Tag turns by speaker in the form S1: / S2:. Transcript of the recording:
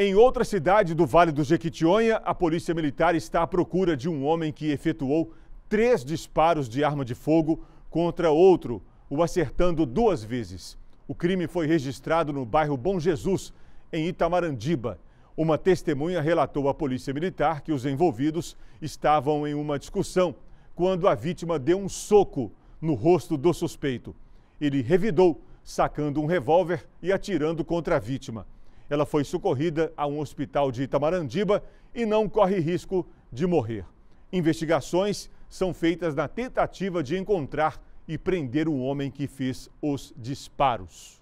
S1: Em outra cidade do Vale do Jequitinhonha, a polícia militar está à procura de um homem que efetuou três disparos de arma de fogo contra outro, o acertando duas vezes. O crime foi registrado no bairro Bom Jesus, em Itamarandiba. Uma testemunha relatou à polícia militar que os envolvidos estavam em uma discussão quando a vítima deu um soco no rosto do suspeito. Ele revidou, sacando um revólver e atirando contra a vítima. Ela foi socorrida a um hospital de Itamarandiba e não corre risco de morrer. Investigações são feitas na tentativa de encontrar e prender o homem que fez os disparos.